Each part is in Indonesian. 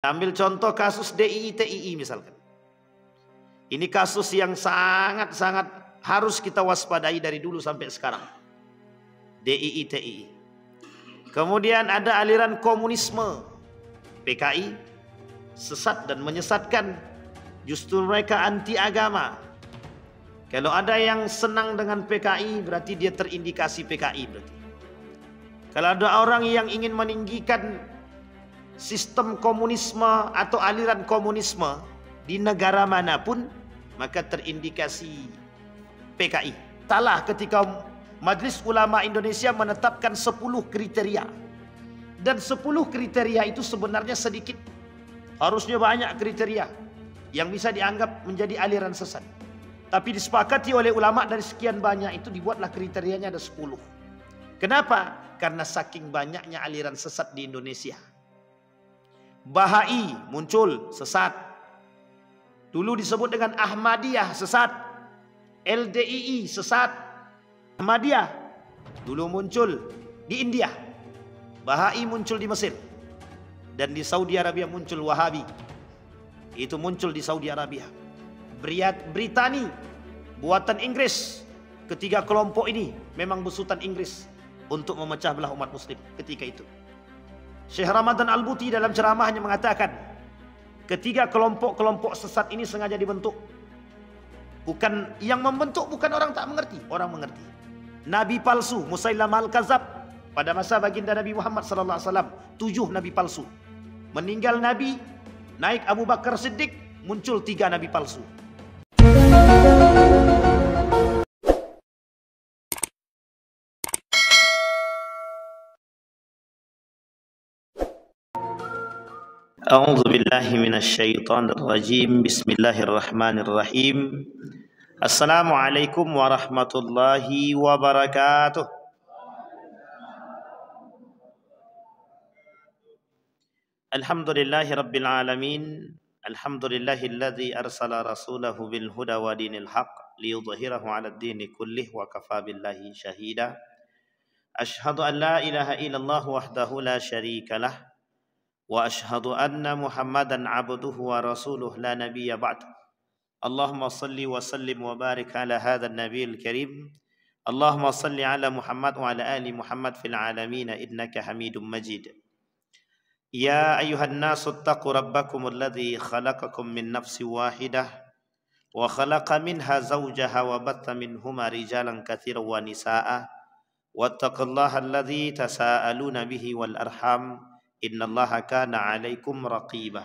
Ambil contoh kasus DIITII misalkan. Ini kasus yang sangat-sangat harus kita waspadai dari dulu sampai sekarang. DIITII. Kemudian ada aliran komunisme. PKI sesat dan menyesatkan. Justru mereka anti agama. Kalau ada yang senang dengan PKI berarti dia terindikasi PKI berarti. Kalau ada orang yang ingin meninggikan sistem komunisme atau aliran komunisme di negara manapun maka terindikasi PKI. Salah ketika Majelis Ulama Indonesia menetapkan 10 kriteria. Dan 10 kriteria itu sebenarnya sedikit. Harusnya banyak kriteria yang bisa dianggap menjadi aliran sesat. Tapi disepakati oleh ulama dari sekian banyak itu dibuatlah kriterianya ada 10. Kenapa? Karena saking banyaknya aliran sesat di Indonesia. Bahai muncul sesat. Dulu disebut dengan Ahmadiyah sesat. LDII sesat. Ahmadiyah dulu muncul di India. Bahai muncul di Mesir. Dan di Saudi Arabia muncul Wahabi. Itu muncul di Saudi Arabia. Briat Britani buatan Inggris. Ketiga kelompok ini memang besutan Inggris untuk memecah belah umat muslim ketika itu. Syekh Ramadan Al-Buti dalam ceramahnya mengatakan ketiga kelompok-kelompok sesat ini sengaja dibentuk bukan yang membentuk bukan orang tak mengerti orang mengerti nabi palsu Musailam al-Kazab pada masa baginda Nabi Muhammad sallallahu alaihi wasallam tujuh nabi palsu meninggal nabi naik Abu Bakar Siddiq muncul tiga nabi palsu Musa. أعوذ بالله من الشيطان الرجيم بسم الله الرحمن الرحيم السلام عليكم ورحمة الله وبركاته الحمد لله رب العالمين الحمد لله الذي أرسل رسوله بالهدى ودين الحق ليظهره على الدين كله وكفى بالله شهيدا أشهد أن لا إله إلا الله وحده لا شريك له واشهد ان محمدا عبده ورسوله لا نبي بعد اللهم صل وسلم وبارك على هذا النبي الكريم اللهم صل على محمد وعلى ال محمد في العالمين انك حميد مجيد يا ايها الناس اتقوا ربكم الذي خلقكم من نفس واحده وخلق منها زوجها وبث منهما رجالا كثيرا ونساء واتقوا الله الذي تساءلون به والارحام إن الله كان عليكم رقيبا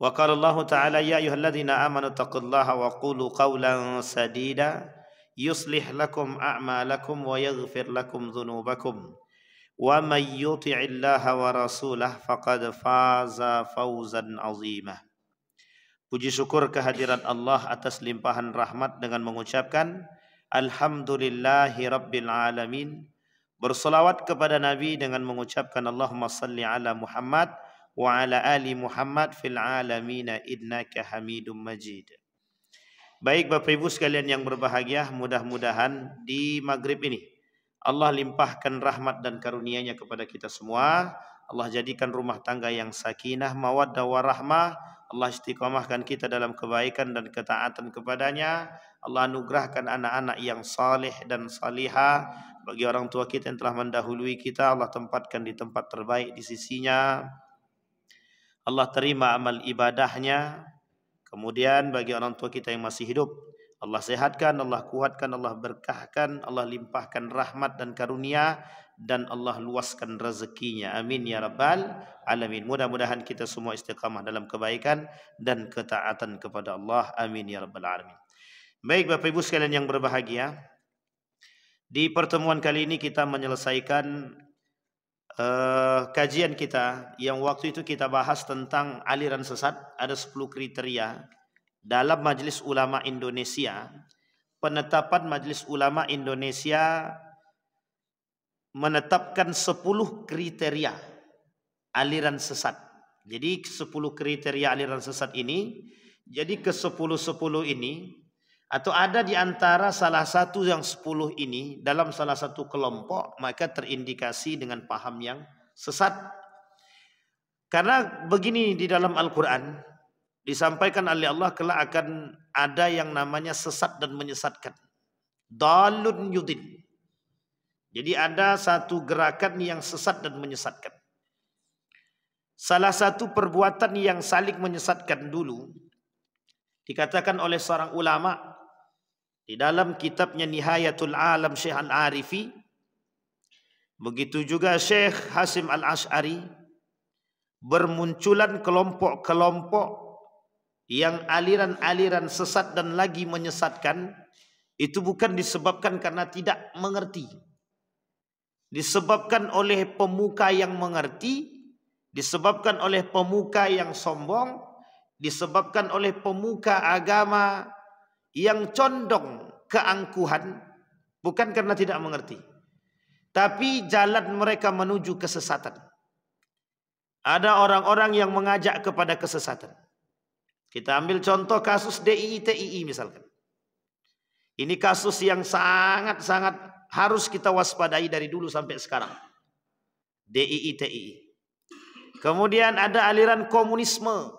وقال الله تعالى يا أيها الذين آمنوا اتقوا الله وقولوا قولا سديدا يصلح لكم أعمالكم ويغفر لكم ذنوبكم ومن يطع الله ورسوله فقد فاز فوزا عظيما Puji syukur kehadiran Allah atas limpahan rahmat dengan mengucapkan Alhamdulillahi Rabbil Alamin bersolawat kepada Nabi dengan mengucapkan Allahumma salli ala Muhammad wa ala ali Muhammad fil alamina innaka hamidum majid. Baik Bapak Ibu sekalian yang berbahagia, mudah-mudahan di maghrib ini Allah limpahkan rahmat dan karunia-Nya kepada kita semua. Allah jadikan rumah tangga yang sakinah, mawaddah warahmah. Allah istiqamahkan kita dalam kebaikan dan ketaatan kepadanya. Allah anugerahkan anak-anak yang saleh dan saliha bagi orang tua kita yang telah mendahului kita Allah tempatkan di tempat terbaik di sisinya Allah terima amal ibadahnya kemudian bagi orang tua kita yang masih hidup Allah sehatkan Allah kuatkan Allah berkahkan Allah limpahkan rahmat dan karunia dan Allah luaskan rezekinya amin ya rabbal alamin mudah-mudahan kita semua istiqamah dalam kebaikan dan ketaatan kepada Allah amin ya rabbal alamin Baik Bapak Ibu sekalian yang berbahagia, di pertemuan kali ini kita menyelesaikan uh, kajian kita yang waktu itu kita bahas tentang aliran sesat, ada 10 kriteria dalam Majelis Ulama Indonesia. Penetapan Majelis Ulama Indonesia menetapkan 10 kriteria aliran sesat. Jadi 10 kriteria aliran sesat ini, jadi ke 10-10 ini atau ada di antara salah satu yang sepuluh ini dalam salah satu kelompok maka terindikasi dengan paham yang sesat. Karena begini di dalam Al-Quran disampaikan oleh Allah kelak akan ada yang namanya sesat dan menyesatkan. Dalun yudin. Jadi ada satu gerakan yang sesat dan menyesatkan. Salah satu perbuatan yang saling menyesatkan dulu dikatakan oleh seorang ulama Di dalam kitabnya Nihayatul Alam Syekh Al-Arifi. Begitu juga Syekh Hasim Al-Ash'ari. Bermunculan kelompok-kelompok yang aliran-aliran sesat dan lagi menyesatkan. Itu bukan disebabkan karena tidak mengerti. Disebabkan oleh pemuka yang mengerti. Disebabkan oleh pemuka yang sombong. Disebabkan oleh pemuka agama yang condong keangkuhan bukan karena tidak mengerti tapi jalan mereka menuju kesesatan ada orang-orang yang mengajak kepada kesesatan kita ambil contoh kasus DIITII misalkan ini kasus yang sangat-sangat harus kita waspadai dari dulu sampai sekarang DIITII kemudian ada aliran komunisme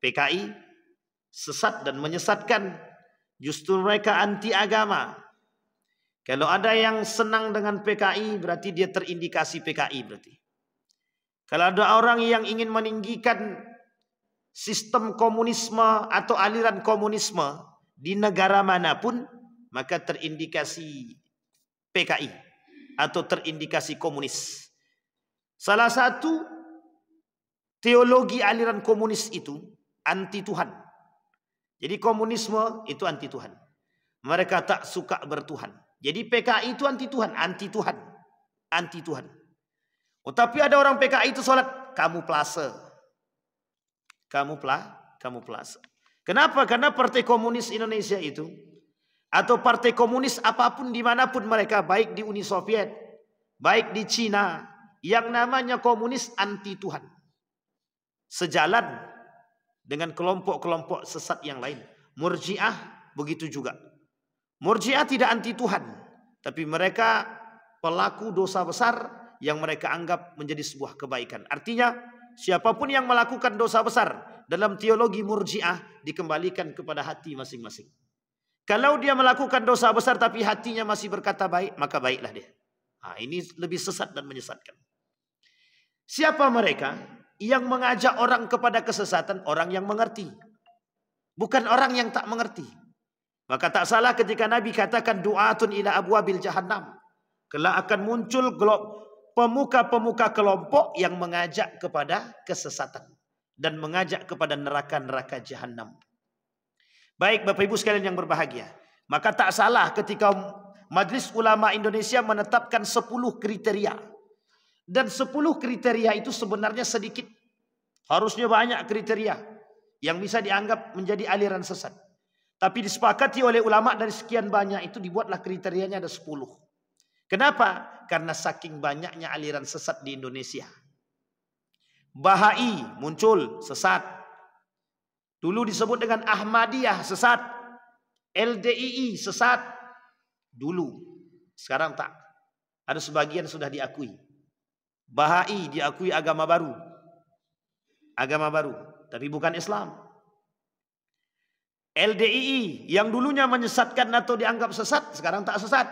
PKI sesat dan menyesatkan Justru mereka anti agama. Kalau ada yang senang dengan PKI berarti dia terindikasi PKI berarti. Kalau ada orang yang ingin meninggikan sistem komunisme atau aliran komunisme di negara manapun maka terindikasi PKI atau terindikasi komunis. Salah satu teologi aliran komunis itu anti Tuhan. Jadi komunisme itu anti Tuhan. Mereka tak suka bertuhan. Jadi PKI itu anti Tuhan, anti Tuhan, anti Tuhan. Oh, tapi ada orang PKI itu sholat kamu plase. Kamu pla, kamu plase. Kenapa? Karena Partai Komunis Indonesia itu atau Partai Komunis apapun dimanapun mereka baik di Uni Soviet, baik di Cina, yang namanya komunis anti Tuhan. Sejalan dengan kelompok-kelompok sesat yang lain. Murji'ah begitu juga. Murji'ah tidak anti Tuhan, tapi mereka pelaku dosa besar yang mereka anggap menjadi sebuah kebaikan. Artinya, siapapun yang melakukan dosa besar dalam teologi Murji'ah dikembalikan kepada hati masing-masing. Kalau dia melakukan dosa besar tapi hatinya masih berkata baik, maka baiklah dia. Nah, ini lebih sesat dan menyesatkan. Siapa mereka? Yang mengajak orang kepada kesesatan orang yang mengerti. Bukan orang yang tak mengerti. Maka tak salah ketika Nabi katakan du'atun ila abwabil jahannam. Kelak akan muncul pemuka-pemuka kelompok yang mengajak kepada kesesatan dan mengajak kepada neraka-neraka jahanam. Baik Bapak Ibu sekalian yang berbahagia, maka tak salah ketika Majelis Ulama Indonesia menetapkan 10 kriteria dan 10 kriteria itu sebenarnya sedikit. Harusnya banyak kriteria yang bisa dianggap menjadi aliran sesat. Tapi disepakati oleh ulama dari sekian banyak itu dibuatlah kriterianya ada sepuluh. Kenapa? Karena saking banyaknya aliran sesat di Indonesia. Bahai muncul sesat. Dulu disebut dengan Ahmadiyah sesat. LDII sesat. Dulu. Sekarang tak. Ada sebagian sudah diakui. Bahai diakui agama baru. Agama baru, tapi bukan Islam. LDII yang dulunya menyesatkan atau dianggap sesat, sekarang tak sesat.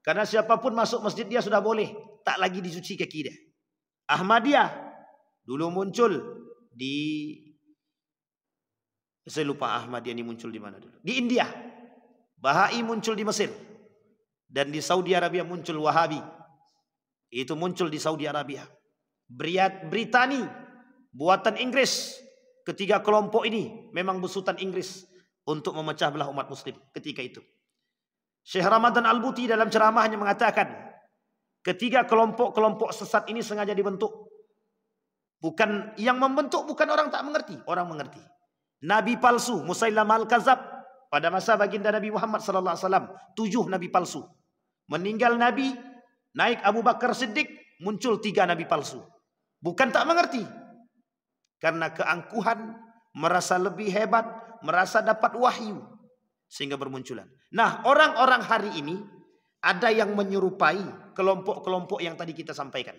Karena siapapun masuk masjid dia sudah boleh, tak lagi dicuci kaki dia. Ahmadiyah dulu muncul di saya lupa Ahmadiyah ini muncul di mana dulu. Di India. Bahai muncul di Mesir. Dan di Saudi Arabia muncul Wahabi. Itu muncul di Saudi Arabia. Britani, buatan Inggris. Ketiga kelompok ini memang besutan Inggris untuk memecah belah umat muslim ketika itu. Syekh Ramadan Al-Buti dalam ceramahnya mengatakan, ketiga kelompok-kelompok sesat ini sengaja dibentuk. Bukan yang membentuk bukan orang tak mengerti, orang mengerti. Nabi palsu, Musailam Al-Kazab pada masa baginda Nabi Muhammad sallallahu alaihi wasallam, tujuh nabi palsu. Meninggal nabi, Naik Abu Bakar Siddiq, muncul tiga nabi palsu. Bukan tak mengerti. Karena keangkuhan, merasa lebih hebat, merasa dapat wahyu. Sehingga bermunculan. Nah orang-orang hari ini, ada yang menyerupai kelompok-kelompok yang tadi kita sampaikan.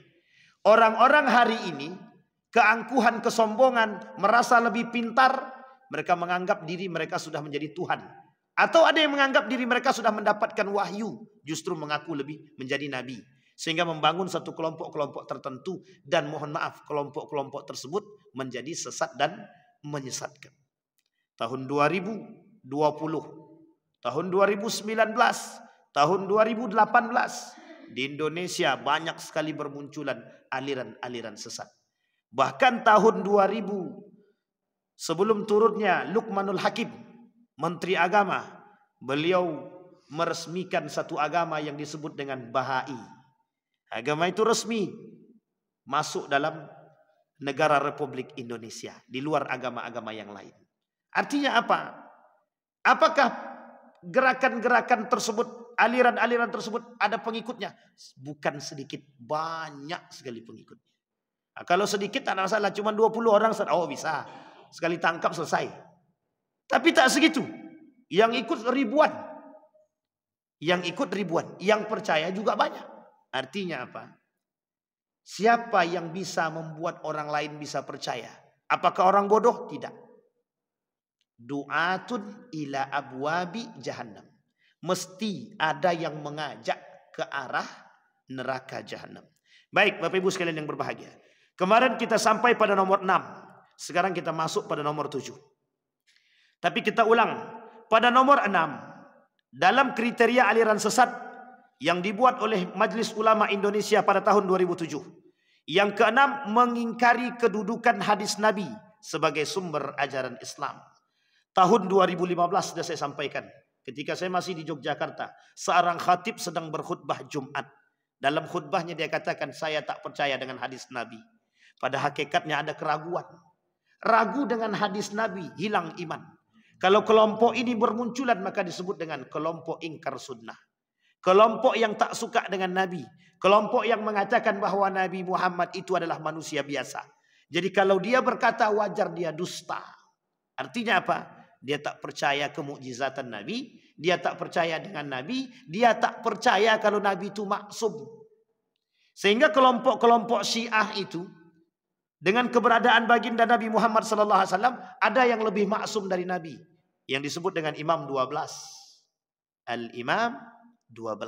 Orang-orang hari ini, keangkuhan, kesombongan, merasa lebih pintar, mereka menganggap diri mereka sudah menjadi Tuhan atau ada yang menganggap diri mereka sudah mendapatkan wahyu, justru mengaku lebih menjadi nabi. Sehingga membangun satu kelompok-kelompok tertentu dan mohon maaf kelompok-kelompok tersebut menjadi sesat dan menyesatkan. Tahun 2020, tahun 2019, tahun 2018 di Indonesia banyak sekali bermunculan aliran-aliran sesat. Bahkan tahun 2000 sebelum turunnya Luqmanul Hakim Menteri Agama, beliau meresmikan satu agama yang disebut dengan Bahai. Agama itu resmi masuk dalam negara Republik Indonesia di luar agama-agama yang lain. Artinya apa? Apakah gerakan-gerakan tersebut, aliran-aliran tersebut ada pengikutnya? Bukan sedikit, banyak sekali pengikutnya. Nah, kalau sedikit tak ada masalah, cuma 20 orang, oh bisa. Sekali tangkap selesai. Tapi tak segitu. Yang ikut ribuan. Yang ikut ribuan. Yang percaya juga banyak. Artinya apa? Siapa yang bisa membuat orang lain bisa percaya? Apakah orang bodoh? Tidak. Du'atun ila abwabi jahannam. Mesti ada yang mengajak ke arah neraka jahannam. Baik Bapak Ibu sekalian yang berbahagia. Kemarin kita sampai pada nomor enam. Sekarang kita masuk pada nomor tujuh. Tapi kita ulang. Pada nomor enam. Dalam kriteria aliran sesat yang dibuat oleh Majlis Ulama Indonesia pada tahun 2007. Yang keenam, mengingkari kedudukan hadis Nabi sebagai sumber ajaran Islam. Tahun 2015 sudah saya sampaikan. Ketika saya masih di Yogyakarta, seorang khatib sedang berkhutbah Jumat. Dalam khutbahnya dia katakan, saya tak percaya dengan hadis Nabi. Pada hakikatnya ada keraguan. Ragu dengan hadis Nabi, hilang iman. Kalau kelompok ini bermunculan maka disebut dengan kelompok ingkar sunnah. Kelompok yang tak suka dengan Nabi. Kelompok yang mengatakan bahwa Nabi Muhammad itu adalah manusia biasa. Jadi kalau dia berkata wajar dia dusta. Artinya apa? Dia tak percaya kemujizatan Nabi. Dia tak percaya dengan Nabi. Dia tak percaya kalau Nabi itu maksum. Sehingga kelompok-kelompok syiah itu dengan keberadaan baginda Nabi Muhammad sallallahu alaihi wasallam ada yang lebih maksum dari Nabi yang disebut dengan imam 12. Al-imam 12.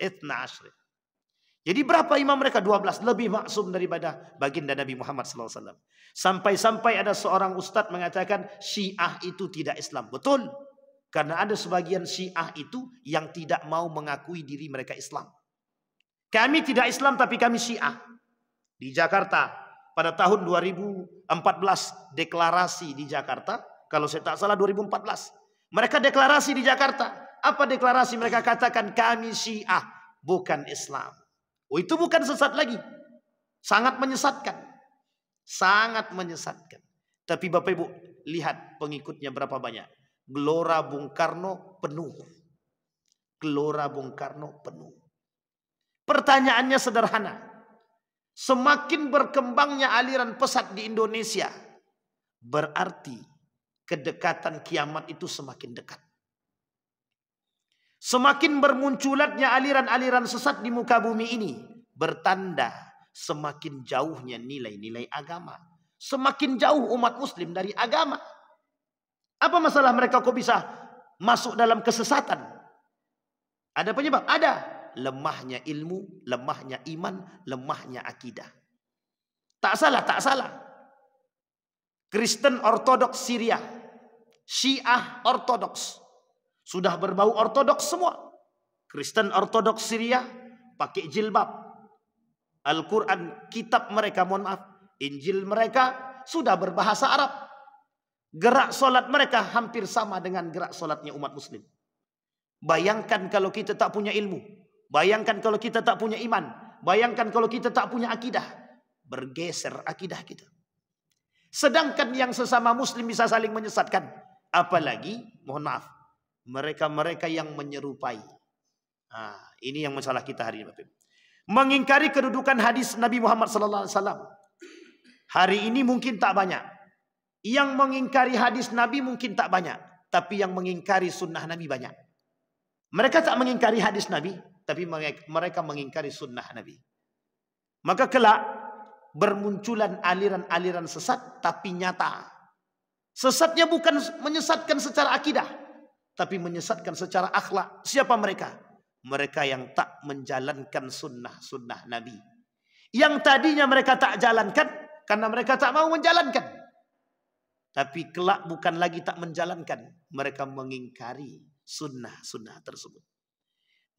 Itna asri. Jadi berapa imam mereka? 12 lebih maksum daripada baginda Nabi Muhammad SAW. Sampai-sampai ada seorang ustadz mengatakan syiah itu tidak Islam. Betul. Karena ada sebagian syiah itu yang tidak mau mengakui diri mereka Islam. Kami tidak Islam tapi kami syiah. Di Jakarta pada tahun 2014 deklarasi di Jakarta. Kalau saya tak salah 2014. Mereka deklarasi di Jakarta. Apa deklarasi mereka katakan kami Syiah bukan Islam. Oh itu bukan sesat lagi. Sangat menyesatkan. Sangat menyesatkan. Tapi Bapak Ibu lihat pengikutnya berapa banyak. Gelora Bung Karno penuh. Gelora Bung Karno penuh. Pertanyaannya sederhana. Semakin berkembangnya aliran pesat di Indonesia, berarti kedekatan kiamat itu semakin dekat. Semakin bermunculatnya aliran-aliran sesat di muka bumi ini bertanda semakin jauhnya nilai-nilai agama. Semakin jauh umat muslim dari agama. Apa masalah mereka kok bisa masuk dalam kesesatan? Ada penyebab? Ada lemahnya ilmu, lemahnya iman, lemahnya akidah. Tak salah, tak salah. Kristen Ortodoks Syria, Syiah Ortodoks, sudah berbau Ortodoks semua. Kristen Ortodoks Syria pakai jilbab. Al-Quran, kitab mereka, mohon maaf. Injil mereka sudah berbahasa Arab. Gerak solat mereka hampir sama dengan gerak solatnya umat muslim. Bayangkan kalau kita tak punya ilmu. Bayangkan kalau kita tak punya iman. Bayangkan kalau kita tak punya akidah. Bergeser akidah kita. Sedangkan yang sesama muslim bisa saling menyesatkan. Apalagi, mohon maaf. Mereka-mereka yang menyerupai. Nah, ha, ini yang masalah kita hari ini. Bapak. Mengingkari kedudukan hadis Nabi Muhammad Sallallahu Alaihi Wasallam. Hari ini mungkin tak banyak. Yang mengingkari hadis Nabi mungkin tak banyak. Tapi yang mengingkari sunnah Nabi banyak. Mereka tak mengingkari hadis Nabi. tapi mereka mengingkari sunnah Nabi. Maka kelak bermunculan aliran-aliran sesat tapi nyata. Sesatnya bukan menyesatkan secara akidah, tapi menyesatkan secara akhlak. Siapa mereka? Mereka yang tak menjalankan sunnah-sunnah Nabi. Yang tadinya mereka tak jalankan karena mereka tak mau menjalankan. Tapi kelak bukan lagi tak menjalankan. Mereka mengingkari sunnah-sunnah tersebut.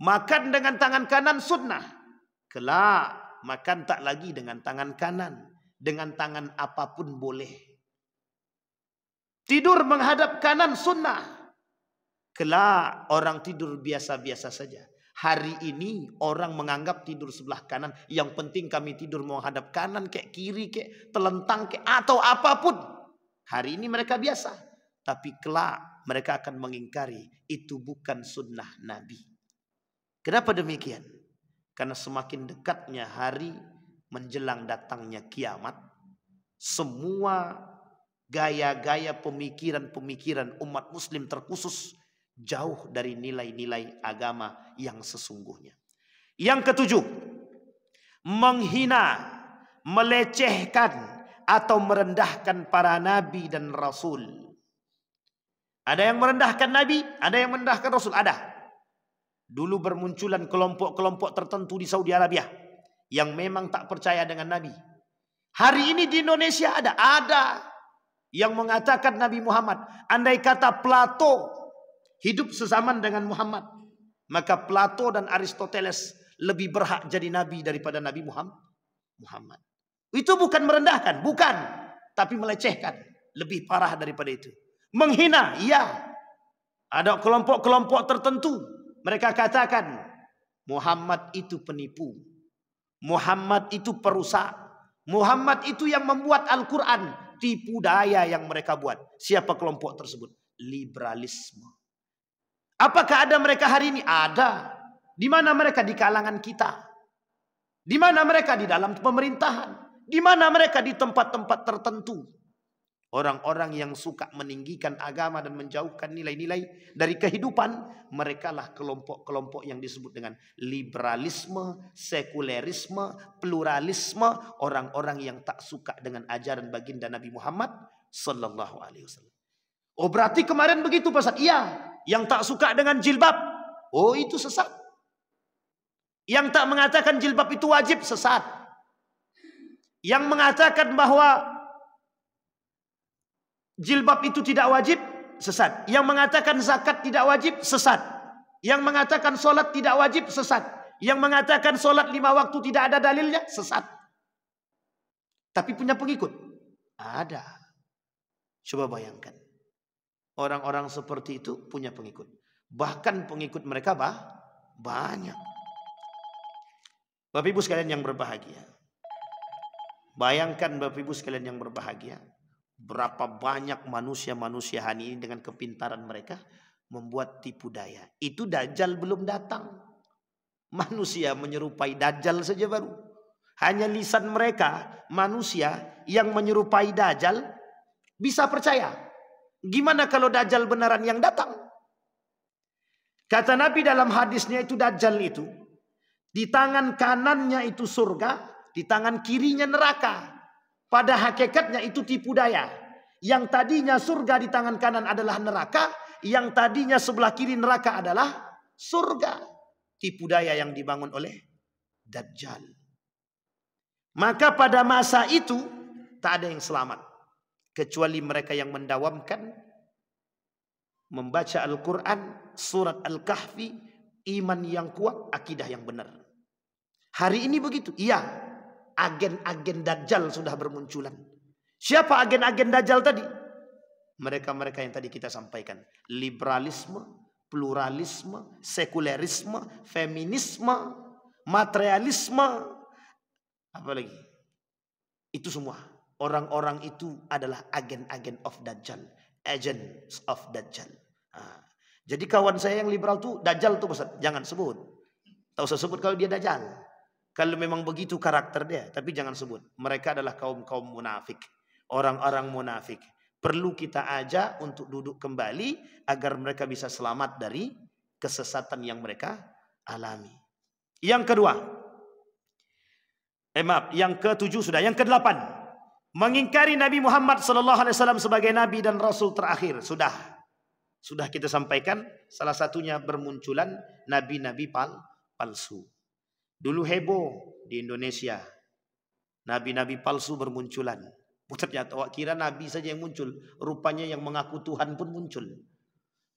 Makan dengan tangan kanan sunnah. Kelak makan tak lagi dengan tangan kanan. Dengan tangan apapun boleh. Tidur menghadap kanan sunnah. Kelak orang tidur biasa-biasa saja. Hari ini orang menganggap tidur sebelah kanan. Yang penting kami tidur menghadap kanan kayak kiri kayak telentang kayak atau apapun. Hari ini mereka biasa. Tapi kelak mereka akan mengingkari. Itu bukan sunnah Nabi. Kenapa demikian? Karena semakin dekatnya hari menjelang datangnya kiamat, semua gaya-gaya pemikiran-pemikiran umat muslim terkhusus jauh dari nilai-nilai agama yang sesungguhnya. Yang ketujuh, menghina, melecehkan atau merendahkan para nabi dan rasul. Ada yang merendahkan nabi, ada yang merendahkan rasul, ada. Dulu bermunculan kelompok-kelompok tertentu di Saudi Arabia yang memang tak percaya dengan Nabi. Hari ini di Indonesia ada, ada yang mengatakan Nabi Muhammad. Andai kata Plato hidup sezaman dengan Muhammad, maka Plato dan Aristoteles lebih berhak jadi nabi daripada Nabi Muhammad. Muhammad. Itu bukan merendahkan, bukan, tapi melecehkan. Lebih parah daripada itu. Menghina, iya. Ada kelompok-kelompok tertentu mereka katakan Muhammad itu penipu. Muhammad itu perusak. Muhammad itu yang membuat Al-Quran. Tipu daya yang mereka buat. Siapa kelompok tersebut? Liberalisme. Apakah ada mereka hari ini? Ada. Di mana mereka? Di kalangan kita. Di mana mereka? Di dalam pemerintahan. Di mana mereka? Di tempat-tempat tertentu. Orang-orang yang suka meninggikan agama dan menjauhkan nilai-nilai dari kehidupan, merekalah kelompok-kelompok yang disebut dengan liberalisme, sekulerisme, pluralisme, orang-orang yang tak suka dengan ajaran baginda Nabi Muhammad sallallahu alaihi wasallam. Oh berarti kemarin begitu pasal Iya, yang tak suka dengan jilbab. Oh itu sesat. Yang tak mengatakan jilbab itu wajib sesat. Yang mengatakan bahwa jilbab itu tidak wajib, sesat. Yang mengatakan zakat tidak wajib, sesat. Yang mengatakan solat tidak wajib, sesat. Yang mengatakan solat lima waktu tidak ada dalilnya, sesat. Tapi punya pengikut. Ada. Coba bayangkan. Orang-orang seperti itu punya pengikut. Bahkan pengikut mereka bah, banyak. Bapak Ibu sekalian yang berbahagia. Bayangkan Bapak Ibu sekalian yang berbahagia. Berapa banyak manusia-manusia hari ini dengan kepintaran mereka membuat tipu daya. Itu dajjal belum datang. Manusia menyerupai dajjal saja baru. Hanya lisan mereka manusia yang menyerupai dajjal bisa percaya. Gimana kalau dajjal beneran yang datang? Kata Nabi dalam hadisnya itu dajjal itu di tangan kanannya itu surga, di tangan kirinya neraka. Pada hakikatnya itu tipu daya. Yang tadinya surga di tangan kanan adalah neraka, yang tadinya sebelah kiri neraka adalah surga. Tipu daya yang dibangun oleh Dajjal. Maka pada masa itu tak ada yang selamat. Kecuali mereka yang mendawamkan membaca Al-Quran, surat Al-Kahfi, iman yang kuat, akidah yang benar. Hari ini begitu, iya agen-agen dajjal sudah bermunculan. Siapa agen-agen dajjal tadi? Mereka-mereka yang tadi kita sampaikan. Liberalisme, pluralisme, sekulerisme, feminisme, materialisme. Apa lagi? Itu semua. Orang-orang itu adalah agen-agen of dajjal. Agents of dajjal. Jadi kawan saya yang liberal tuh dajjal tuh Jangan sebut. Tahu usah sebut kalau dia dajjal. Kalau memang begitu karakter dia, tapi jangan sebut. Mereka adalah kaum-kaum munafik. Orang-orang munafik. Perlu kita ajak untuk duduk kembali agar mereka bisa selamat dari kesesatan yang mereka alami. Yang kedua. Eh maaf, yang ketujuh sudah. Yang kedelapan. Mengingkari Nabi Muhammad SAW sebagai Nabi dan Rasul terakhir. Sudah. Sudah kita sampaikan. Salah satunya bermunculan Nabi-Nabi pal palsu. Dulu heboh di Indonesia. Nabi-nabi palsu bermunculan. Ternyata wak kira nabi saja yang muncul. Rupanya yang mengaku Tuhan pun muncul.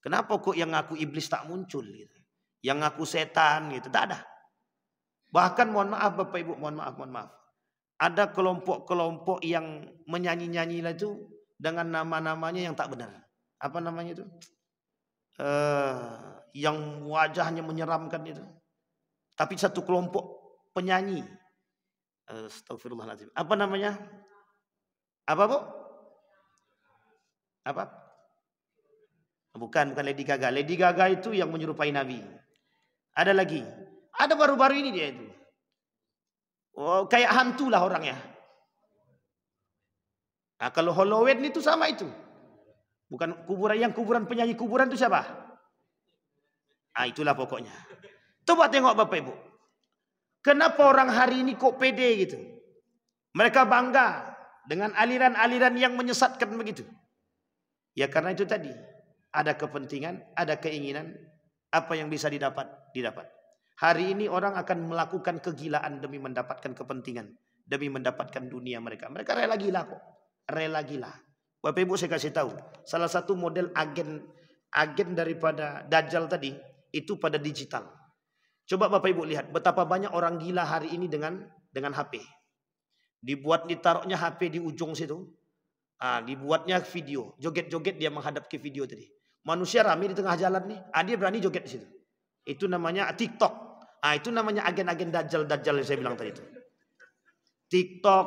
Kenapa kok yang ngaku iblis tak muncul? Gitu. Yang ngaku setan gitu. Tak ada. Bahkan mohon maaf Bapak Ibu. Mohon maaf, mohon maaf. Ada kelompok-kelompok yang menyanyi-nyanyi itu dengan nama-namanya yang tak benar. Apa namanya itu? Uh, yang wajahnya menyeramkan itu. Tapi satu kelompok penyanyi. Eh, Astagfirullahaladzim. Apa namanya? Apa bu? Apa? Bukan, bukan Lady Gaga. Lady Gaga itu yang menyerupai Nabi. Ada lagi. Ada baru-baru ini dia itu. Oh, kayak hantu lah orangnya. Nah, kalau Halloween itu sama itu. Bukan kuburan yang kuburan penyanyi kuburan itu siapa? Ah itulah pokoknya. Coba tengok Bapak Ibu. Kenapa orang hari ini kok pede gitu? Mereka bangga dengan aliran-aliran yang menyesatkan begitu. Ya karena itu tadi. Ada kepentingan, ada keinginan. Apa yang bisa didapat, didapat. Hari ini orang akan melakukan kegilaan demi mendapatkan kepentingan. Demi mendapatkan dunia mereka. Mereka rela gila kok. Rela gila. Bapak Ibu saya kasih tahu. Salah satu model agen agen daripada Dajjal tadi. Itu pada digital. Coba Bapak Ibu lihat betapa banyak orang gila hari ini dengan dengan HP. Dibuat ditaruhnya HP di ujung situ. Ah, dibuatnya video, joget-joget dia menghadap ke video tadi. Manusia ramai di tengah jalan nih, ah, dia berani joget di situ. Itu namanya TikTok. Ah, itu namanya agen-agen dajal-dajal yang saya bilang tadi itu. TikTok,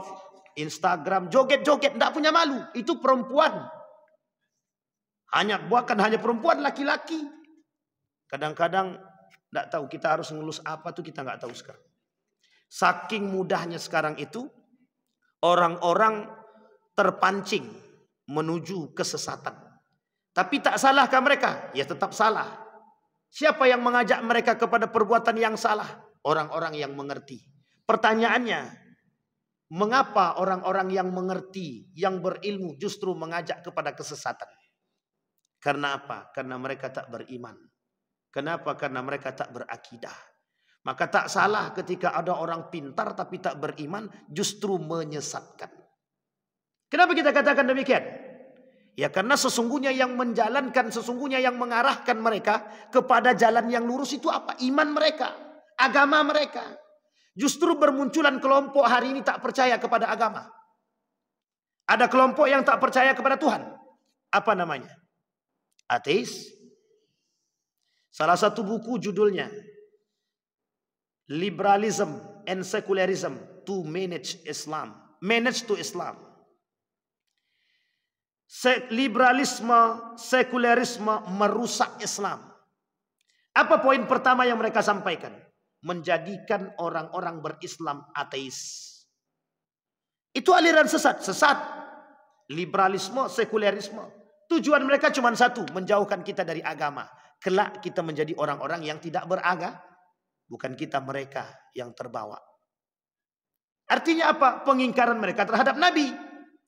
Instagram, joget-joget, tidak punya malu. Itu perempuan. Hanya bukan hanya perempuan, laki-laki. Kadang-kadang tidak tahu kita harus ngelus apa tuh kita nggak tahu sekarang. Saking mudahnya sekarang itu orang-orang terpancing menuju kesesatan. Tapi tak salahkah mereka? Ya tetap salah. Siapa yang mengajak mereka kepada perbuatan yang salah? Orang-orang yang mengerti. Pertanyaannya, mengapa orang-orang yang mengerti, yang berilmu justru mengajak kepada kesesatan? Karena apa? Karena mereka tak beriman. Kenapa? Karena mereka tak berakidah. Maka tak salah ketika ada orang pintar tapi tak beriman justru menyesatkan. Kenapa kita katakan demikian? Ya karena sesungguhnya yang menjalankan, sesungguhnya yang mengarahkan mereka kepada jalan yang lurus itu apa? Iman mereka, agama mereka. Justru bermunculan kelompok hari ini tak percaya kepada agama. Ada kelompok yang tak percaya kepada Tuhan. Apa namanya? Ateis, Salah satu buku judulnya Liberalism and Secularism to Manage Islam. Manage to Islam. Se liberalisme, sekulerisme merusak Islam. Apa poin pertama yang mereka sampaikan? Menjadikan orang-orang berislam ateis. Itu aliran sesat, sesat. Liberalisme, sekulerisme. Tujuan mereka cuma satu, menjauhkan kita dari agama kelak kita menjadi orang-orang yang tidak beraga. Bukan kita mereka yang terbawa. Artinya apa? Pengingkaran mereka terhadap Nabi.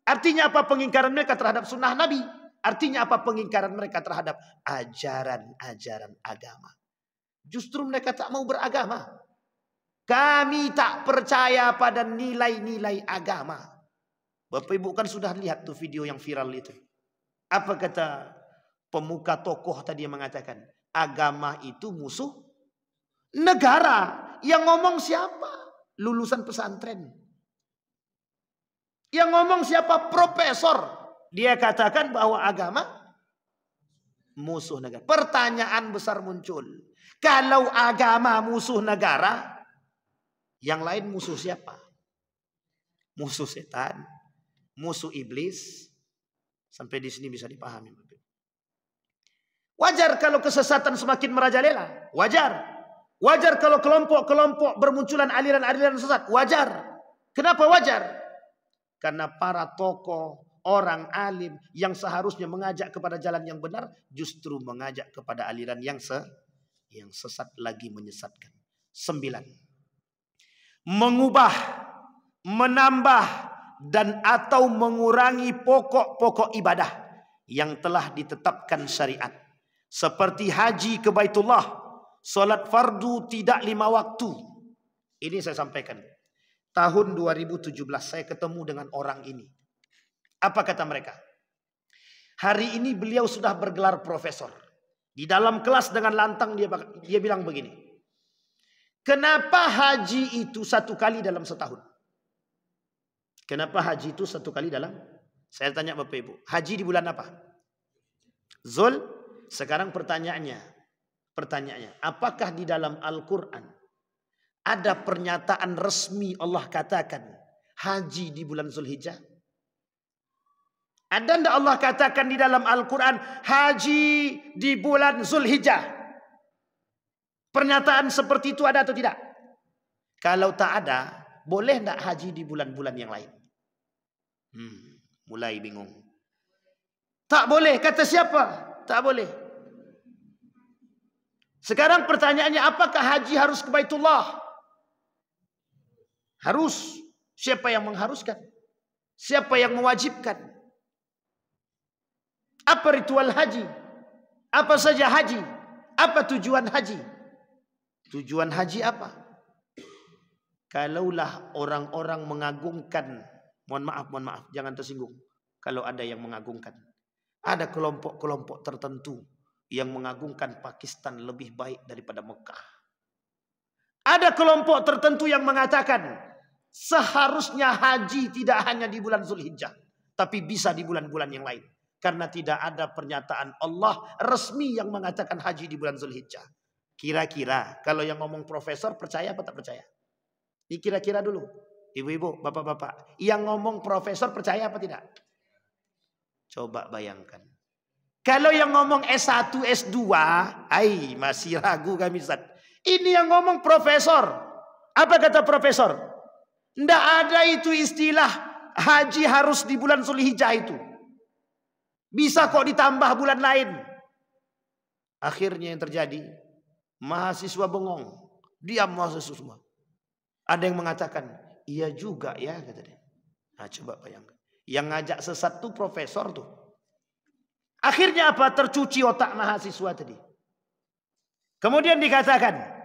Artinya apa? Pengingkaran mereka terhadap sunnah Nabi. Artinya apa? Pengingkaran mereka terhadap ajaran-ajaran agama. Justru mereka tak mau beragama. Kami tak percaya pada nilai-nilai agama. Bapak Ibu kan sudah lihat tuh video yang viral itu. Apa kata pemuka tokoh tadi yang mengatakan agama itu musuh negara. Yang ngomong siapa? Lulusan pesantren. Yang ngomong siapa? Profesor. Dia katakan bahwa agama musuh negara. Pertanyaan besar muncul. Kalau agama musuh negara, yang lain musuh siapa? Musuh setan, musuh iblis. Sampai di sini bisa dipahami. Wajar kalau kesesatan semakin merajalela. Wajar. Wajar kalau kelompok-kelompok bermunculan aliran-aliran sesat. Wajar. Kenapa wajar? Karena para tokoh, orang alim yang seharusnya mengajak kepada jalan yang benar justru mengajak kepada aliran yang se yang sesat lagi menyesatkan. Sembilan. Mengubah, menambah dan atau mengurangi pokok-pokok ibadah yang telah ditetapkan syariat seperti haji ke Baitullah. solat fardu tidak lima waktu. Ini saya sampaikan. Tahun 2017 saya ketemu dengan orang ini. Apa kata mereka? Hari ini beliau sudah bergelar profesor. Di dalam kelas dengan lantang dia dia bilang begini. Kenapa haji itu satu kali dalam setahun? Kenapa haji itu satu kali dalam? Saya tanya Bapak Ibu, haji di bulan apa? Zul sekarang pertanyaannya, pertanyaannya, apakah di dalam Al-Quran ada pernyataan resmi Allah katakan haji di bulan Zulhijjah? Ada ndak Allah katakan di dalam Al-Quran haji di bulan Zulhijjah? Pernyataan seperti itu ada atau tidak? Kalau tak ada, boleh ndak haji di bulan-bulan yang lain? Hmm, mulai bingung. Tak boleh, kata siapa? Tak boleh. Sekarang pertanyaannya apakah haji harus ke Baitullah? Harus. Siapa yang mengharuskan? Siapa yang mewajibkan? Apa ritual haji? Apa saja haji? Apa tujuan haji? Tujuan haji apa? Kalaulah orang-orang mengagungkan, mohon maaf, mohon maaf, jangan tersinggung. Kalau ada yang mengagungkan, ada kelompok-kelompok tertentu yang mengagungkan Pakistan lebih baik daripada Mekah. Ada kelompok tertentu yang mengatakan seharusnya haji tidak hanya di bulan Zulhijjah, tapi bisa di bulan-bulan yang lain. Karena tidak ada pernyataan Allah resmi yang mengatakan haji di bulan Zulhijjah. Kira-kira kalau yang ngomong profesor percaya atau tak percaya? Ini kira-kira dulu. Ibu-ibu, bapak-bapak. Yang ngomong profesor percaya apa tidak? Coba bayangkan. Kalau yang ngomong S1, S2, ai masih ragu kami Ustaz. Ini yang ngomong profesor. Apa kata profesor? Nggak ada itu istilah haji harus di bulan Zulhijjah itu. Bisa kok ditambah bulan lain. Akhirnya yang terjadi, mahasiswa bengong. Diam mahasiswa semua. Ada yang mengatakan, iya juga ya kata dia. Nah coba bayangkan. Yang ngajak sesat tuh profesor tuh. Akhirnya apa? Tercuci otak mahasiswa tadi. Kemudian dikatakan,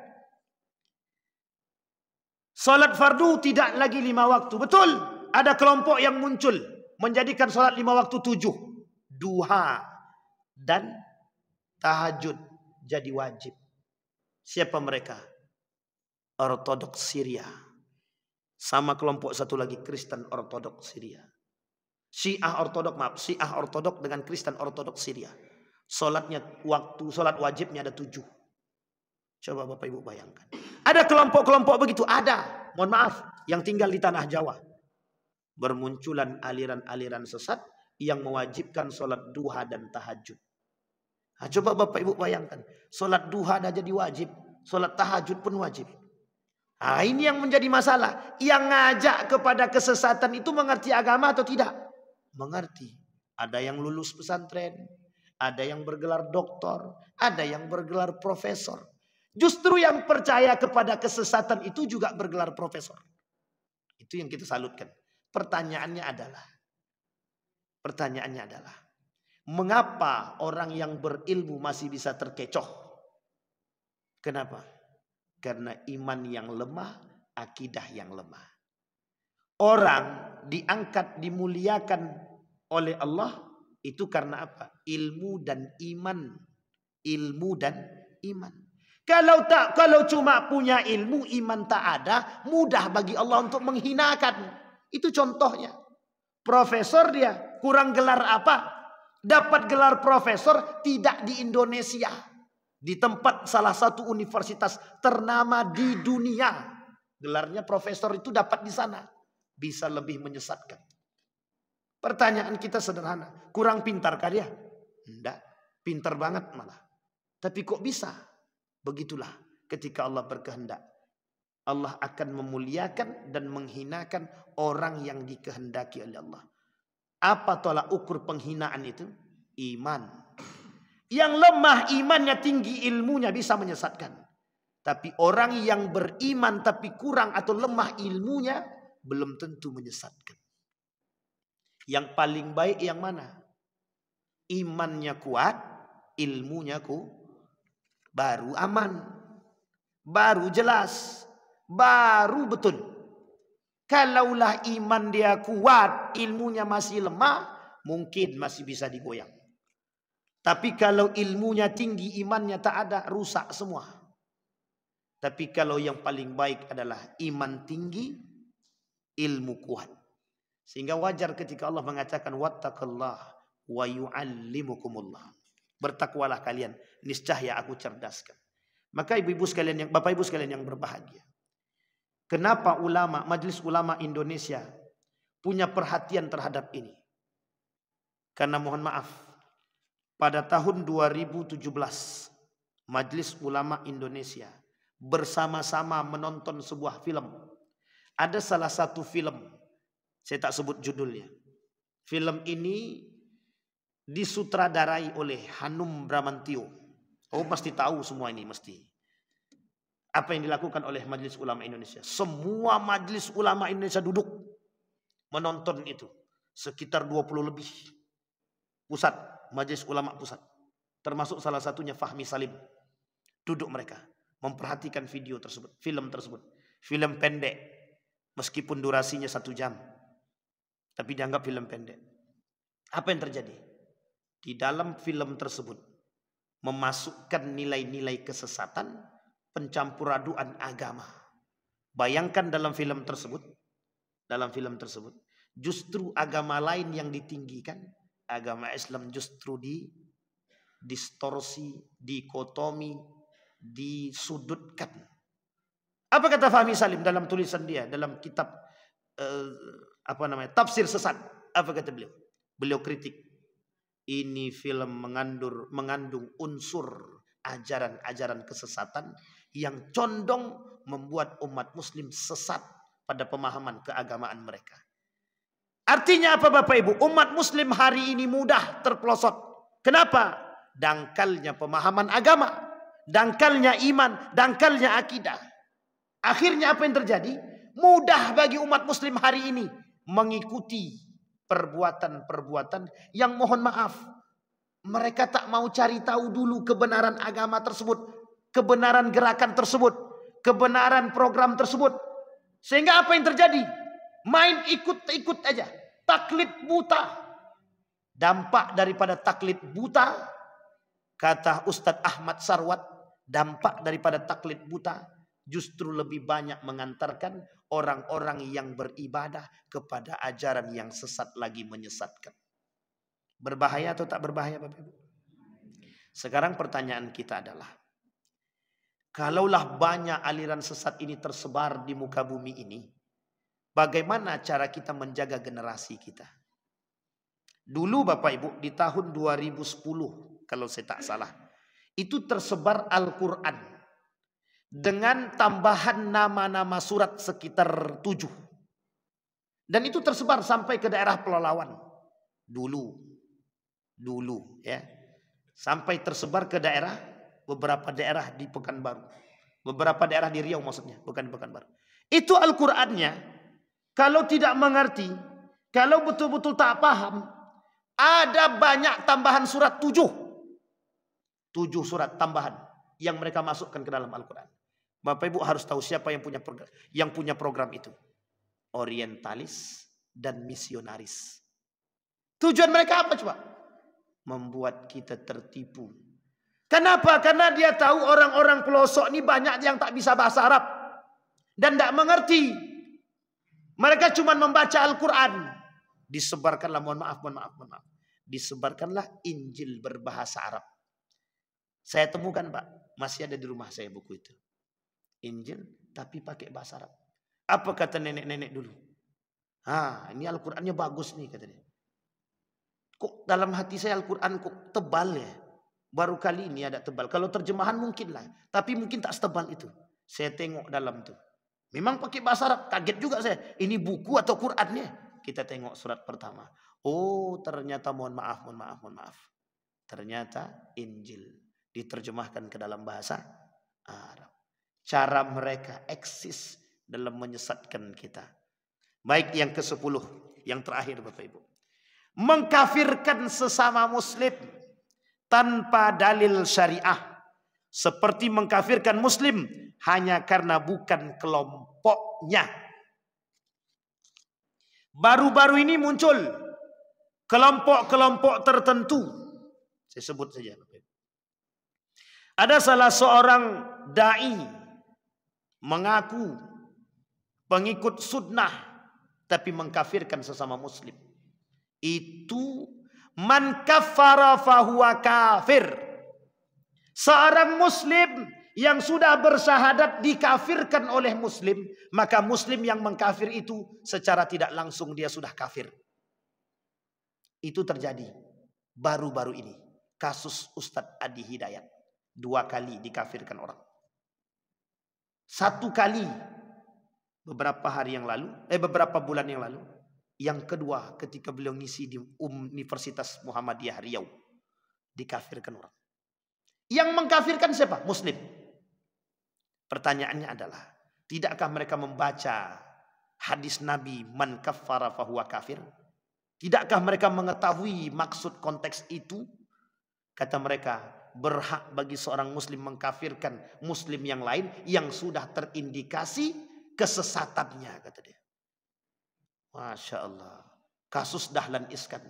Salat fardu tidak lagi lima waktu. Betul. Ada kelompok yang muncul. Menjadikan salat lima waktu tujuh. Duha. Dan tahajud. Jadi wajib. Siapa mereka? Ortodoks Syria. Sama kelompok satu lagi Kristen Ortodoks Syria. Syiah Ortodok maaf, Syiah Ortodok dengan Kristen Ortodok Syria. solatnya waktu solat wajibnya ada tujuh. Coba Bapak Ibu bayangkan. Ada kelompok-kelompok begitu, ada. Mohon maaf, yang tinggal di tanah Jawa. Bermunculan aliran-aliran sesat yang mewajibkan solat duha dan tahajud. Nah, coba Bapak Ibu bayangkan, solat duha dah jadi wajib, salat tahajud pun wajib. Nah, ini yang menjadi masalah. Yang ngajak kepada kesesatan itu mengerti agama atau tidak? mengerti. Ada yang lulus pesantren, ada yang bergelar doktor, ada yang bergelar profesor. Justru yang percaya kepada kesesatan itu juga bergelar profesor. Itu yang kita salutkan. Pertanyaannya adalah, pertanyaannya adalah, mengapa orang yang berilmu masih bisa terkecoh? Kenapa? Karena iman yang lemah, akidah yang lemah orang diangkat dimuliakan oleh Allah itu karena apa? Ilmu dan iman. Ilmu dan iman. Kalau tak kalau cuma punya ilmu iman tak ada, mudah bagi Allah untuk menghinakan. Itu contohnya. Profesor dia kurang gelar apa? Dapat gelar profesor tidak di Indonesia. Di tempat salah satu universitas ternama di dunia. Gelarnya profesor itu dapat di sana bisa lebih menyesatkan. Pertanyaan kita sederhana, kurang pintar kah dia? Tidak, pintar banget malah. Tapi kok bisa? Begitulah ketika Allah berkehendak. Allah akan memuliakan dan menghinakan orang yang dikehendaki oleh Allah. Apa tolak ukur penghinaan itu? Iman. Yang lemah imannya tinggi ilmunya bisa menyesatkan. Tapi orang yang beriman tapi kurang atau lemah ilmunya belum tentu menyesatkan. Yang paling baik yang mana? Imannya kuat, ilmunya ku baru aman, baru jelas, baru betul. Kalaulah iman dia kuat, ilmunya masih lemah, mungkin masih bisa digoyang. Tapi kalau ilmunya tinggi, imannya tak ada, rusak semua. Tapi kalau yang paling baik adalah iman tinggi, ilmu kuat. Sehingga wajar ketika Allah mengatakan wattaqullah wa yu'allimukumullah. Bertakwalah kalian, niscaya aku cerdaskan. Maka ibu-ibu sekalian yang Bapak Ibu sekalian yang berbahagia. Kenapa ulama, majelis ulama Indonesia punya perhatian terhadap ini? Karena mohon maaf, pada tahun 2017 Majelis Ulama Indonesia bersama-sama menonton sebuah film ada salah satu film, saya tak sebut judulnya. Film ini disutradarai oleh Hanum Bramantio. Oh pasti tahu semua ini mesti. Apa yang dilakukan oleh Majelis Ulama Indonesia. Semua Majelis Ulama Indonesia duduk menonton itu. Sekitar 20 lebih. Pusat, Majelis Ulama Pusat. Termasuk salah satunya Fahmi Salim. Duduk mereka memperhatikan video tersebut, film tersebut. Film pendek Meskipun durasinya satu jam. Tapi dianggap film pendek. Apa yang terjadi? Di dalam film tersebut. Memasukkan nilai-nilai kesesatan. Pencampur aduan agama. Bayangkan dalam film tersebut. Dalam film tersebut. Justru agama lain yang ditinggikan. Agama Islam justru di distorsi, dikotomi, disudutkan apa kata Fahmi Salim dalam tulisan dia dalam kitab uh, apa namanya? Tafsir sesat. Apa kata beliau? Beliau kritik. Ini film mengandur, mengandung unsur ajaran-ajaran kesesatan yang condong membuat umat muslim sesat pada pemahaman keagamaan mereka. Artinya apa Bapak Ibu? Umat muslim hari ini mudah terpelosot. Kenapa? Dangkalnya pemahaman agama, dangkalnya iman, dangkalnya akidah. Akhirnya apa yang terjadi? Mudah bagi umat muslim hari ini mengikuti perbuatan-perbuatan yang mohon maaf. Mereka tak mau cari tahu dulu kebenaran agama tersebut. Kebenaran gerakan tersebut. Kebenaran program tersebut. Sehingga apa yang terjadi? Main ikut-ikut aja. Taklit buta. Dampak daripada taklit buta. Kata Ustadz Ahmad Sarwat. Dampak daripada taklit buta justru lebih banyak mengantarkan orang-orang yang beribadah kepada ajaran yang sesat lagi menyesatkan. Berbahaya atau tak berbahaya Bapak Ibu? Sekarang pertanyaan kita adalah kalaulah banyak aliran sesat ini tersebar di muka bumi ini, bagaimana cara kita menjaga generasi kita? Dulu Bapak Ibu di tahun 2010 kalau saya tak salah, itu tersebar Al-Qur'an dengan tambahan nama-nama surat sekitar tujuh. Dan itu tersebar sampai ke daerah pelalawan. Dulu. Dulu ya. Sampai tersebar ke daerah, beberapa daerah di Pekanbaru. Beberapa daerah di Riau maksudnya, bukan di Pekanbaru. Itu Al-Qur'annya. Kalau tidak mengerti, kalau betul-betul tak paham, ada banyak tambahan surat tujuh. Tujuh surat tambahan yang mereka masukkan ke dalam Al-Quran. Bapak Ibu harus tahu siapa yang punya program, yang punya program itu. Orientalis dan misionaris. Tujuan mereka apa coba? Membuat kita tertipu. Kenapa? Karena dia tahu orang-orang pelosok ini banyak yang tak bisa bahasa Arab. Dan tidak mengerti. Mereka cuma membaca Al-Quran. Disebarkanlah, mohon maaf, mohon maaf, mohon maaf. Disebarkanlah Injil berbahasa Arab. Saya temukan Pak, masih ada di rumah saya buku itu. Injil tapi pakai bahasa Arab. Apa kata nenek-nenek dulu? Ah, ini Al-Qur'annya bagus nih kata dia. Kok dalam hati saya Al-Qur'an kok tebal ya? Baru kali ini ada tebal. Kalau terjemahan mungkin lah, tapi mungkin tak setebal itu. Saya tengok dalam tuh. Memang pakai bahasa Arab, kaget juga saya. Ini buku atau Qur'annya? Kita tengok surat pertama. Oh, ternyata mohon maaf, mohon maaf, mohon maaf. Ternyata Injil diterjemahkan ke dalam bahasa Arab cara mereka eksis dalam menyesatkan kita. Baik yang ke-10, yang terakhir Bapak Ibu. Mengkafirkan sesama muslim tanpa dalil syariah. Seperti mengkafirkan muslim hanya karena bukan kelompoknya. Baru-baru ini muncul kelompok-kelompok tertentu. Saya sebut saja. Ada salah seorang da'i mengaku pengikut sunnah tapi mengkafirkan sesama muslim. Itu man kafara fahuwa kafir. Seorang muslim yang sudah bersahadat dikafirkan oleh muslim, maka muslim yang mengkafir itu secara tidak langsung dia sudah kafir. Itu terjadi baru-baru ini. Kasus Ustadz Adi Hidayat. Dua kali dikafirkan orang satu kali beberapa hari yang lalu, eh beberapa bulan yang lalu. Yang kedua ketika beliau ngisi di Universitas Muhammadiyah Riau. Dikafirkan orang. Yang mengkafirkan siapa? Muslim. Pertanyaannya adalah, tidakkah mereka membaca hadis Nabi man kafara fahuwa kafir? Tidakkah mereka mengetahui maksud konteks itu? Kata mereka, berhak bagi seorang muslim mengkafirkan muslim yang lain yang sudah terindikasi kesesatannya kata dia. Masya Allah. Kasus Dahlan Iskan.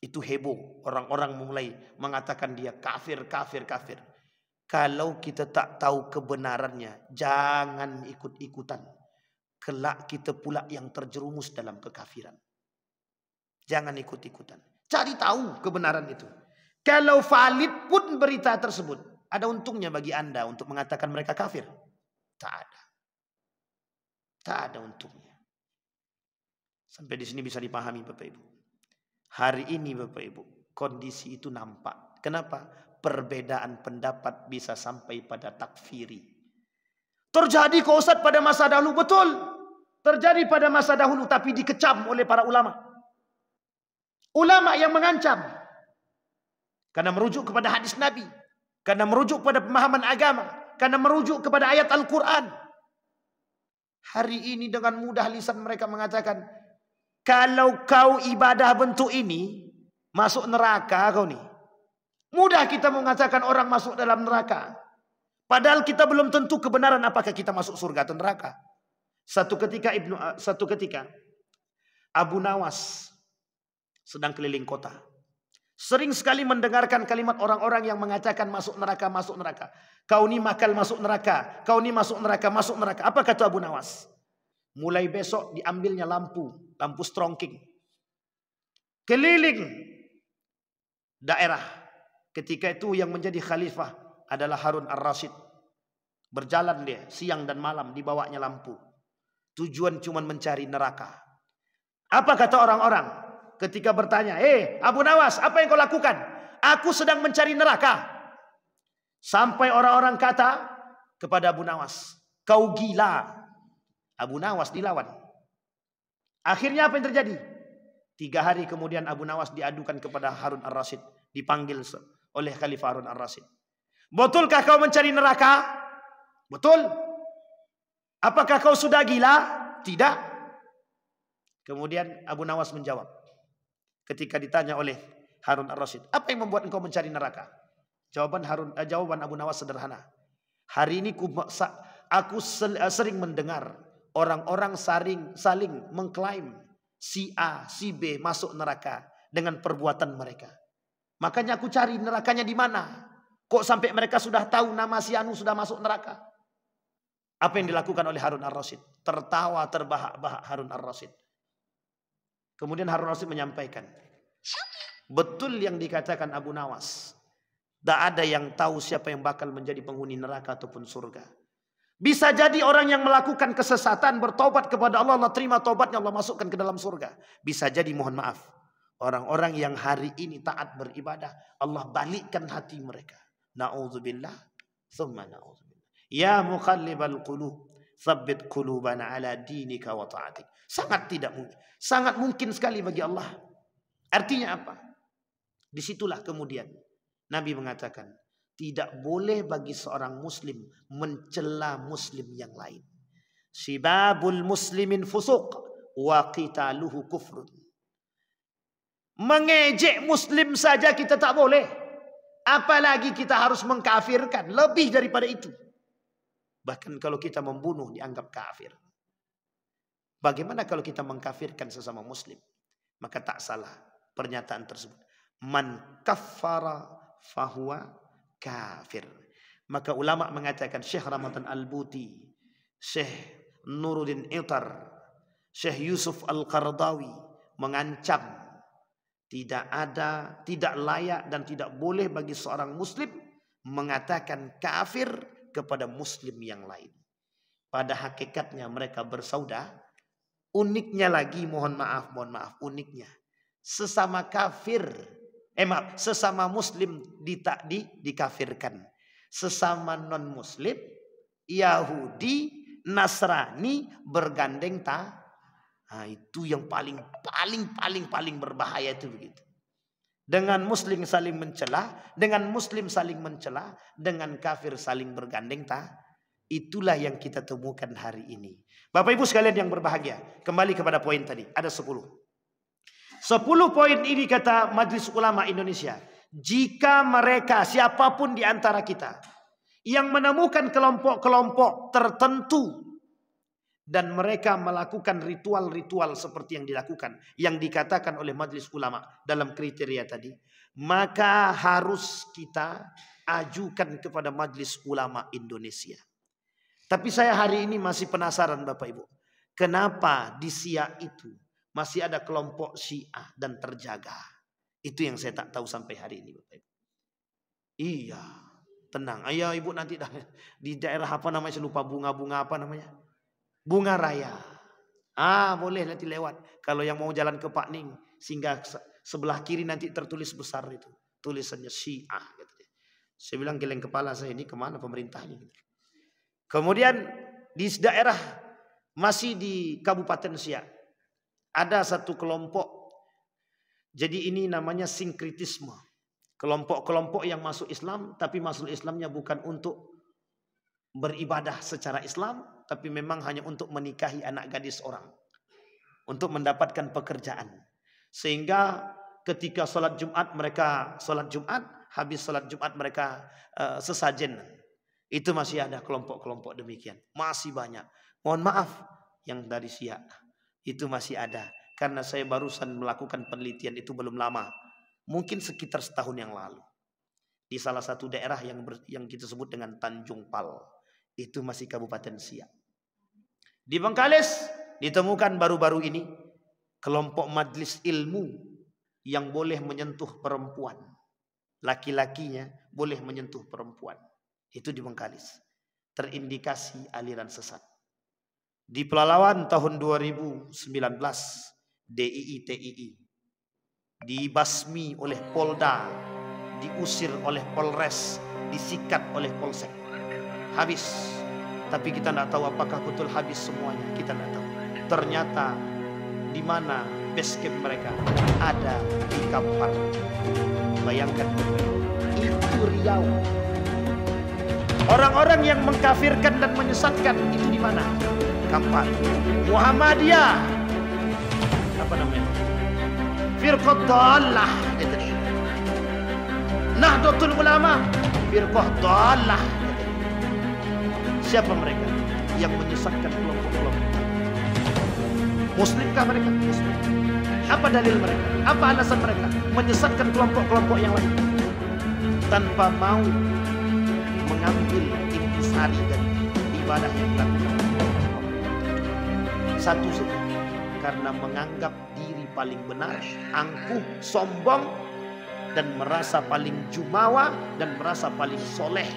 Itu heboh. Orang-orang mulai mengatakan dia kafir, kafir, kafir. Kalau kita tak tahu kebenarannya, jangan ikut-ikutan. Kelak kita pula yang terjerumus dalam kekafiran. Jangan ikut-ikutan. Cari tahu kebenaran itu. Kalau valid pun berita tersebut. Ada untungnya bagi Anda untuk mengatakan mereka kafir? Tak ada. Tak ada untungnya. Sampai di sini bisa dipahami Bapak Ibu. Hari ini Bapak Ibu, kondisi itu nampak. Kenapa? Perbedaan pendapat bisa sampai pada takfiri. Terjadi kok pada masa dahulu, betul. Terjadi pada masa dahulu tapi dikecam oleh para ulama. Ulama yang mengancam. Karena merujuk kepada hadis Nabi. Karena merujuk kepada pemahaman agama. Karena merujuk kepada ayat Al-Quran. Hari ini dengan mudah lisan mereka mengatakan. Kalau kau ibadah bentuk ini. Masuk neraka kau nih. Mudah kita mengatakan orang masuk dalam neraka. Padahal kita belum tentu kebenaran apakah kita masuk surga atau neraka. Satu ketika Ibnu satu ketika Abu Nawas sedang keliling kota. Sering sekali mendengarkan kalimat orang-orang yang mengatakan masuk neraka, masuk neraka. Kau ni makal masuk neraka, kau ni masuk neraka, masuk neraka. Apa kata Abu Nawas? Mulai besok diambilnya lampu, lampu strongking. Keliling daerah. Ketika itu yang menjadi khalifah adalah Harun Ar-Rasyid. Berjalan dia siang dan malam dibawanya lampu. Tujuan cuma mencari neraka. Apa kata orang-orang? ketika bertanya, "Eh, Abu Nawas, apa yang kau lakukan? Aku sedang mencari neraka." Sampai orang-orang kata kepada Abu Nawas, "Kau gila." Abu Nawas dilawan. Akhirnya apa yang terjadi? Tiga hari kemudian Abu Nawas diadukan kepada Harun ar Rasid, dipanggil oleh Khalifah Harun ar Rasid. "Betulkah kau mencari neraka?" "Betul." "Apakah kau sudah gila?" "Tidak." Kemudian Abu Nawas menjawab, ketika ditanya oleh Harun Ar-Rasyid, apa yang membuat engkau mencari neraka? Jawaban Harun, eh, jawaban Abu Nawas sederhana. Hari ini ku, aku eh, sering mendengar orang-orang saling saling mengklaim si A, si B masuk neraka dengan perbuatan mereka. Makanya aku cari nerakanya di mana? Kok sampai mereka sudah tahu nama si Anu sudah masuk neraka? Apa yang dilakukan oleh Harun Ar-Rasyid? Tertawa terbahak-bahak Harun Ar-Rasyid. Kemudian Harun Rasid menyampaikan. Betul yang dikatakan Abu Nawas. Tak ada yang tahu siapa yang bakal menjadi penghuni neraka ataupun surga. Bisa jadi orang yang melakukan kesesatan bertobat kepada Allah, Allah terima tobatnya, Allah masukkan ke dalam surga. Bisa jadi mohon maaf. Orang-orang yang hari ini taat beribadah, Allah balikkan hati mereka. Na'udzubillah, thumma na'udzubillah. Ya muqallibal qulub, Thabbit kulubana ala dinika wa Sangat tidak mungkin. Sangat mungkin sekali bagi Allah. Artinya apa? Disitulah kemudian Nabi mengatakan, tidak boleh bagi seorang muslim mencela muslim yang lain. Sibabul muslimin fusuk wa qitaluhu kufrun. Mengejek muslim saja kita tak boleh. Apalagi kita harus mengkafirkan. Lebih daripada itu. Bahkan kalau kita membunuh dianggap kafir. Bagaimana kalau kita mengkafirkan sesama muslim? Maka tak salah pernyataan tersebut. Man kafara fahuwa kafir. Maka ulama mengatakan Syekh Ramadan Al-Buti, Syekh Nuruddin Itar, Syekh Yusuf Al-Qardawi mengancam tidak ada, tidak layak dan tidak boleh bagi seorang muslim mengatakan kafir kepada muslim yang lain. Pada hakikatnya mereka bersaudara. Uniknya lagi mohon maaf, mohon maaf, uniknya. Sesama kafir, eh maaf, sesama muslim ditak dikafirkan. Sesama non muslim, Yahudi, Nasrani bergandeng tak Nah, itu yang paling paling paling paling berbahaya itu begitu. Dengan muslim saling mencela, dengan muslim saling mencela, dengan kafir saling bergandeng tak? Itulah yang kita temukan hari ini. Bapak Ibu sekalian yang berbahagia, kembali kepada poin tadi, ada sepuluh, sepuluh poin ini kata Majlis Ulama Indonesia. Jika mereka siapapun di antara kita yang menemukan kelompok-kelompok tertentu dan mereka melakukan ritual-ritual seperti yang dilakukan yang dikatakan oleh majelis ulama dalam kriteria tadi maka harus kita ajukan kepada majelis ulama Indonesia tapi saya hari ini masih penasaran Bapak Ibu kenapa di Sia itu masih ada kelompok Syiah dan terjaga itu yang saya tak tahu sampai hari ini Bapak Ibu iya tenang ayo Ibu nanti dah di daerah apa namanya saya lupa bunga-bunga apa namanya bunga raya. Ah, boleh nanti lewat. Kalau yang mau jalan ke Pak Ning, sehingga sebelah kiri nanti tertulis besar itu. Tulisannya Syiah. Gitu. Saya bilang geleng kepala saya ini kemana pemerintahnya. Gitu. Kemudian di daerah masih di Kabupaten Siak. Ada satu kelompok. Jadi ini namanya sinkritisme. Kelompok-kelompok yang masuk Islam tapi masuk Islamnya bukan untuk beribadah secara Islam tapi memang hanya untuk menikahi anak gadis orang untuk mendapatkan pekerjaan sehingga ketika sholat Jumat mereka sholat Jumat habis sholat Jumat mereka uh, sesajen itu masih ada kelompok-kelompok demikian masih banyak mohon maaf yang dari siak itu masih ada karena saya barusan melakukan penelitian itu belum lama mungkin sekitar setahun yang lalu di salah satu daerah yang ber, yang kita sebut dengan Tanjung Pal itu masih Kabupaten Siak. Di Bengkalis ditemukan baru-baru ini kelompok majlis ilmu yang boleh menyentuh perempuan. Laki-lakinya boleh menyentuh perempuan. Itu di Bengkalis. Terindikasi aliran sesat. Di Pelalawan tahun 2019 DII TII dibasmi oleh Polda, diusir oleh Polres, disikat oleh Polsek habis. Tapi kita tidak tahu apakah betul habis semuanya. Kita tidak tahu. Ternyata di mana base mereka ada di Kampar. Bayangkan itu Riau. Orang-orang yang mengkafirkan dan menyesatkan itu di mana? Kampar. Muhammadiyah. Apa namanya? Firqat Nah, Nahdlatul Ulama. Firqah Siapa mereka yang menyesatkan kelompok-kelompok? Muslimkah mereka? Muslim. Apa dalil mereka? Apa alasan mereka menyesatkan kelompok-kelompok yang lain? Tanpa mau mengambil intisari dari ibadah yang dilakukan. Satu saja. Karena menganggap diri paling benar, angkuh, sombong, dan merasa paling jumawa dan merasa paling soleh.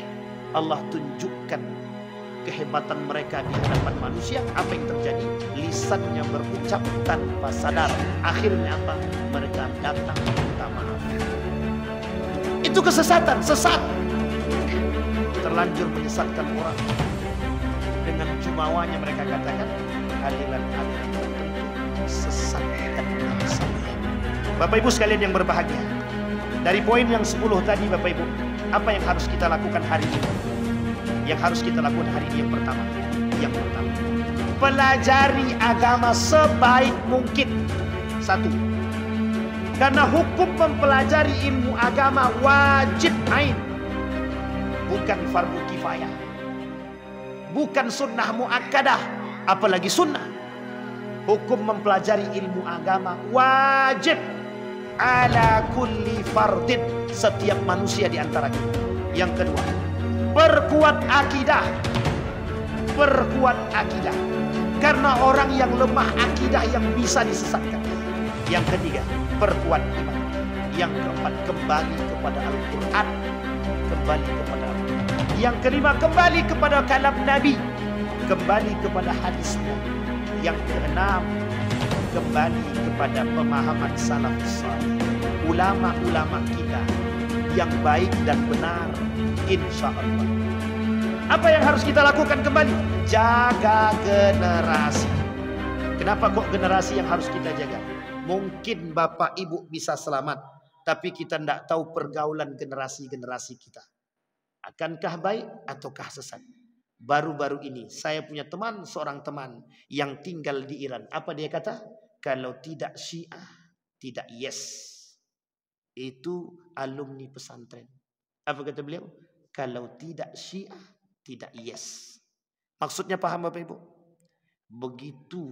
Allah tunjukkan kehebatan mereka di hadapan manusia, apa yang terjadi? Lisannya berucap tanpa sadar. Akhirnya apa? Mereka datang minta maaf. Itu kesesatan, sesat. Terlanjur menyesatkan orang. Dengan jumawanya mereka katakan, aliran-aliran sesatkan sesat dan sesat. Bapak Ibu sekalian yang berbahagia. Dari poin yang 10 tadi Bapak Ibu, apa yang harus kita lakukan hari ini? yang harus kita lakukan hari ini yang pertama. Yang pertama, pelajari agama sebaik mungkin. Satu, karena hukum mempelajari ilmu agama wajib ain, bukan fardu kifayah, bukan sunnah muakkadah, apalagi sunnah. Hukum mempelajari ilmu agama wajib ala kulli fardin setiap manusia di antara kita. Yang kedua, Perkuat akidah. Perkuat akidah. Karena orang yang lemah akidah yang bisa disesatkan. Yang ketiga, perkuat iman. Yang keempat, kembali kepada Al-Quran. Kembali kepada al Yang kelima, kembali kepada kalam Nabi. Kembali kepada hadis Yang keenam, kembali kepada pemahaman salaf salih. Ulama-ulama kita yang baik dan benar insya Allah. Apa yang harus kita lakukan kembali? Jaga generasi. Kenapa kok generasi yang harus kita jaga? Mungkin bapak ibu bisa selamat, tapi kita tidak tahu pergaulan generasi-generasi kita. Akankah baik ataukah sesat? Baru-baru ini saya punya teman, seorang teman yang tinggal di Iran. Apa dia kata? Kalau tidak syiah, tidak yes. Itu alumni pesantren. Apa kata beliau? Kalau tidak syiah, tidak yes. Maksudnya paham Bapak Ibu? Begitu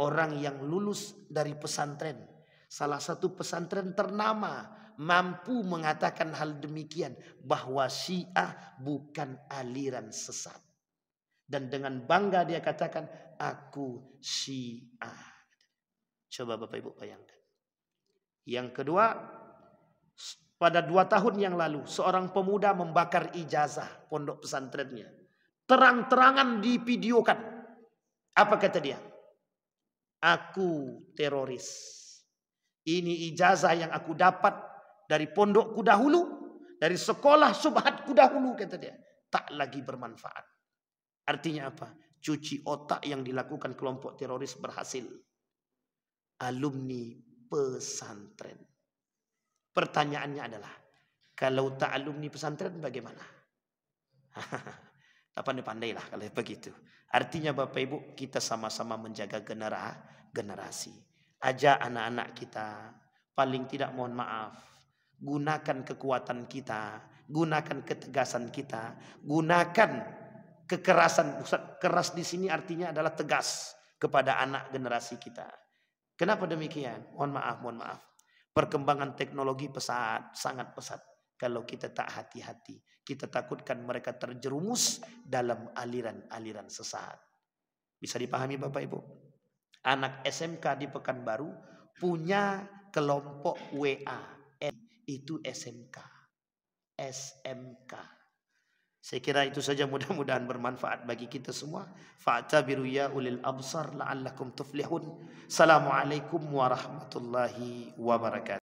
orang yang lulus dari pesantren, salah satu pesantren ternama mampu mengatakan hal demikian bahwa Syiah bukan aliran sesat. Dan dengan bangga dia katakan aku Syiah. Coba Bapak Ibu bayangkan. Yang kedua, pada dua tahun yang lalu seorang pemuda membakar ijazah pondok pesantrennya. Terang-terangan divideokan. Apa kata dia? Aku teroris. Ini ijazah yang aku dapat dari pondokku dahulu. Dari sekolah subhatku dahulu kata dia. Tak lagi bermanfaat. Artinya apa? Cuci otak yang dilakukan kelompok teroris berhasil. Alumni pesantren Pertanyaannya adalah, kalau tak alumni pesantren bagaimana? tak pandai lah kalau begitu. Artinya Bapak Ibu, kita sama-sama menjaga genera, generasi. Ajak anak-anak kita, paling tidak mohon maaf, gunakan kekuatan kita, gunakan ketegasan kita, gunakan kekerasan. Keras di sini artinya adalah tegas kepada anak generasi kita. Kenapa demikian? Mohon maaf, mohon maaf. Perkembangan teknologi pesat, sangat pesat. Kalau kita tak hati-hati, kita takutkan mereka terjerumus dalam aliran-aliran sesat. Bisa dipahami Bapak Ibu? Anak SMK di Pekanbaru punya kelompok WA. Itu SMK. SMK saya kira itu saja mudah-mudahan bermanfaat bagi kita semua. Fa'tabiru ya ulil absar la'allakum tuflihun. Assalamualaikum warahmatullahi wabarakatuh.